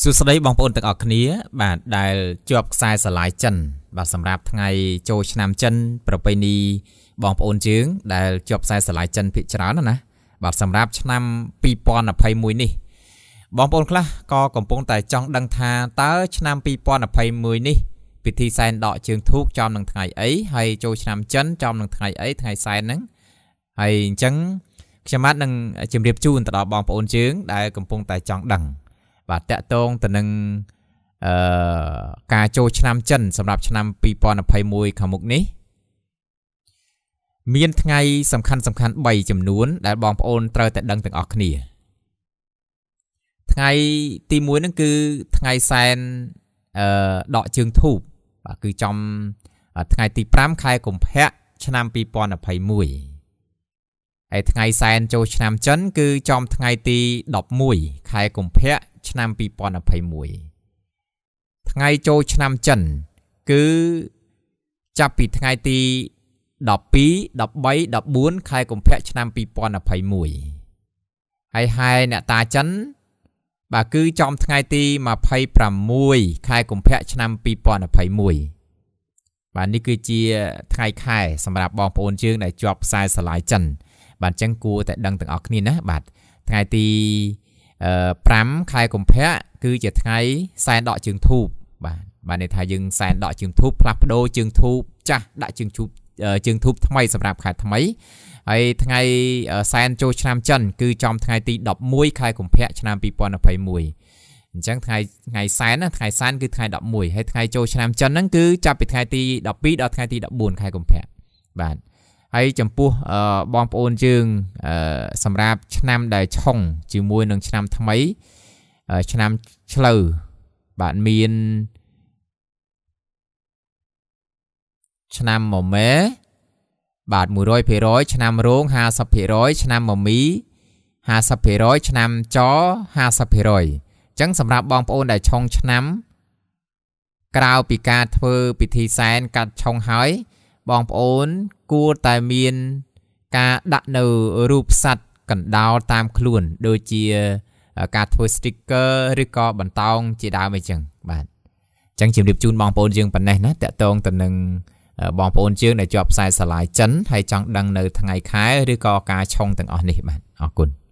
សួស្តីបងប្អូនទាំងអស់គ្នាបាទដែលជាប់ខ្សែស្រឡាយចិន បាទសម្រាប់ថ្ងៃ ចូលឆ្នាំចិន ប្រពៃណីបងប្អូនជើងដែលជាប់ខ្សែស្រឡាយចិនភាគច្រើនណា បាទសម្រាប់ឆ្នាំ2021នេះបងប្អូនខ្លះក៏កំពុងតែចង់ដឹងថាតើឆ្នាំ2021នេះពិធីសែនដកជើងធូកចំនឹងថ្ងៃអីហើយចូលឆ្នាំចិនចំនឹងថ្ងៃអីថ្ងៃសែនហ្នឹងហើយអញ្ចឹងខ្ញុំបាទនឹងជម្រាបជូនទៅដល់បងប្អូនជើងដែលកំពុងតែចង់ដឹងបាទតកតងទៅនឹងអឺការចូលឆ្នាំចិន សម្រាប់ឆ្នាំ2021ខាងមុខនេះមានថ្ងៃសំខាន់សំខាន់3ចំនួន ដែលបងប្អូនត្រូវតែដឹងទាំងអស់គ្នា ថ្ងៃទី1ហ្នឹងគឺថ្ងៃសែនអឺដកជើងធូបបាទគឺចំថ្ងៃទី5ខែកុម្ភៈឆ្នាំ2021ហើយថ្ងៃសែនចូលឆ្នាំចិន គឺចំថ្ងៃទី11ខែកុម្ភៈឆ្នាំ2021ថ្ងៃចូលឆ្នាំចិន គឺចាប់ពីថ្ងៃទី12 13 14ខែកុម្ភៈឆ្នាំ2021ហើយហែអ្នកតាចិន បាទគឺចំថ្ងៃទី26ខែកុម្ភៈឆ្នាំ2021បាទនេះគឺជាថ្ងៃខែសម្រាប់បងប្អូនយើងដែលជាប់ខ្សែស្រឡាយចិនបាទអញ្ចឹងគួរតែដឹងទាំងអស់គ្នាណាបាទថ្ងៃទី5ខែកុម្ភៈគឺជាថ្ងៃសែនដកជើងធូប បាទបានន័យថាយើងសែនដកជើងធូបផ្លាស់ប្ដូរជើងធូបចាស់ដាក់ជើងធូបជើងធូបថ្មីសម្រាប់ខែថ្មីហើយថ្ងៃសែនចូលឆ្នាំចិនគឺចំថ្ងៃទី11ខែកុម្ភៈឆ្នាំ2021អញ្ចឹងថ្ងៃថ្ងៃសែនថ្ងៃសែនគឺថ្ងៃ11ហើយថ្ងៃចូលឆ្នាំចិនហ្នឹងគឺចាប់ពីថ្ងៃទី12ដល់ថ្ងៃទី14ខែកុម្ភៈបាទហើយចំពោះបងប្អូនយើងសម្រាប់ ឆ្នាំដែលឆុងជាមួយ នឹងឆ្នាំថ្មីឆ្នាំឆ្លូវបាទមាន ឆ្នាំមមែបាទ100%ឆ្នាំរោង50%ឆ្នាំមមី50%ឆ្នាំច50%អញ្ចឹងសម្រាប់បងប្អូនដែលឆុងឆ្នាំក្រៅពីការធ្វើពិធីសែន កាត់ឆុងហើយបងប្អូនគួរតែមានការដាក់នៅរូបសัตว์កណ្ដោលតាមខ្លួនដូចជាការធ្វើ sticker ឬក៏បន្តោងជាដើមអីចឹងបាទអញ្ចឹងជំរាបជូនបងប្អូនយើងប៉ុណ្ណេះណាតកតងទៅនឹងបងប្អូនជើងដែលជាប់ខ្សែស្រឡាយចិនហើយចង់ដឹងនៅថ្ងៃខែឬក៏ការឆុងទាំងអស់នេះបាទអរគុណ